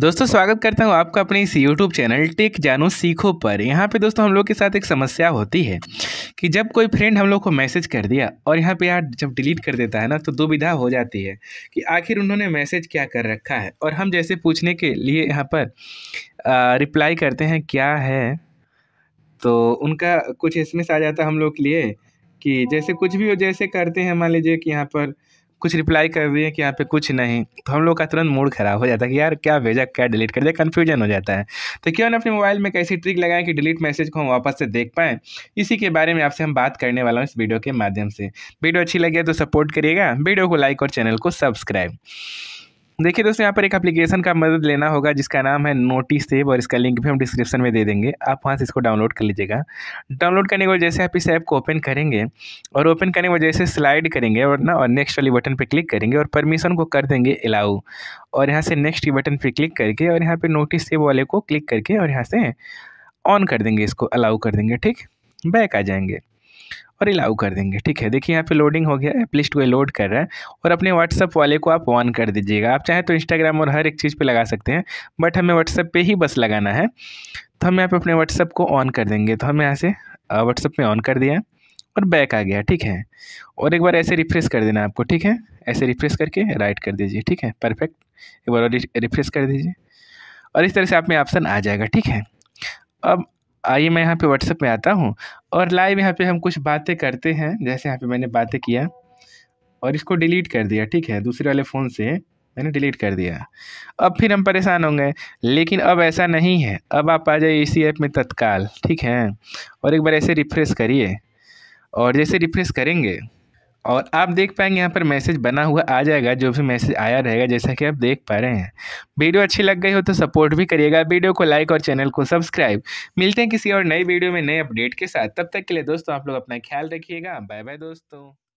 दोस्तों स्वागत करता हूँ आपका अपने इस यूट्यूब चैनल टेक जानो सीखो पर यहाँ पे दोस्तों हम लोग के साथ एक समस्या होती है कि जब कोई फ्रेंड हम लोग को मैसेज कर दिया और यहाँ पे यार जब डिलीट कर देता है ना तो दुविधा हो जाती है कि आखिर उन्होंने मैसेज क्या कर रखा है और हम जैसे पूछने के लिए यहाँ पर आ, रिप्लाई करते हैं क्या है तो उनका कुछ इसमें आ जाता है हम लोग के लिए कि जैसे कुछ भी हो जैसे करते हैं मान लीजिए कि यहाँ पर कुछ रिप्लाई कर दिए कि यहाँ पे कुछ नहीं तो हम लोग का तुरंत मूड ख़राब हो जाता है कि यार क्या भेजा क्या डिलीट कर दिया कन्फ्यूजन हो जाता है तो क्यों ना अपने मोबाइल में कैसी ट्रिक लगाएं कि डिलीट मैसेज को हम वापस से देख पाएँ इसी के बारे में आपसे हम बात करने वाला हूँ इस वीडियो के माध्यम से वीडियो अच्छी लगी तो सपोर्ट करिएगा वीडियो को लाइक और चैनल को सब्सक्राइब देखिए दोस्तों यहाँ पर एक एप्लीकेशन का मदद लेना होगा जिसका नाम है नोटिस सेव और इसका लिंक भी हम डिस्क्रिप्शन में दे देंगे आप वहाँ से इसको डाउनलोड कर लीजिएगा डाउनलोड करने के बाद जैसे आप इस ऐप को ओपन करेंगे और ओपन करने के बाद जैसे स्लाइड करेंगे और ना और नेक्स्ट वाली बटन पर क्लिक करेंगे और परमिशन को कर देंगे अलाउ और यहाँ से नेक्स्ट की बटन पर क्लिक करके और यहाँ पर नोटिस सेव वाले को क्लिक करके और यहाँ से ऑन कर देंगे इसको अलाउ कर देंगे ठीक बैक आ जाएंगे और अलाउ कर देंगे ठीक है देखिए यहाँ पे लोडिंग हो गया ऐप लिस्ट को लोड कर रहा है और अपने व्हाट्सअप वाले को आप ऑन कर दीजिएगा आप चाहें तो इंस्टाग्राम और हर एक चीज़ पे लगा सकते हैं बट हमें व्हाट्सअप पे ही बस लगाना है तो हम यहाँ पे अपने व्हाट्सअप को ऑन कर देंगे तो हम यहाँ से व्हाट्सअप में ऑन कर दिया और बैक आ गया ठीक है और एक बार ऐसे रिफ्रेश कर देना आपको ठीक है ऐसे रिफ्रेश करके राइट कर दीजिए ठीक है परफेक्ट एक बार और रिफ्रेश कर दीजिए और इस तरह से आप में ऑप्शन आ जाएगा ठीक है अब आइए मैं यहाँ पे व्हाट्सएप में आता हूँ और लाइव यहाँ पे हम कुछ बातें करते हैं जैसे यहाँ पे मैंने बातें किया और इसको डिलीट कर दिया ठीक है दूसरे वाले फ़ोन से मैंने डिलीट कर दिया अब फिर हम परेशान होंगे लेकिन अब ऐसा नहीं है अब आप आ जाइए इसी ऐप में तत्काल ठीक है और एक बार ऐसे रिफ़्रेश करिए और जैसे रिफ़्रेश करेंगे और आप देख पाएंगे यहाँ पर मैसेज बना हुआ आ जाएगा जो भी मैसेज आया रहेगा जैसा कि आप देख पा रहे हैं वीडियो अच्छी लग गई हो तो सपोर्ट भी करिएगा वीडियो को लाइक और चैनल को सब्सक्राइब मिलते हैं किसी और नई वीडियो में नए अपडेट के साथ तब तक के लिए दोस्तों आप लोग अपना ख्याल रखिएगा बाय बाय दोस्तों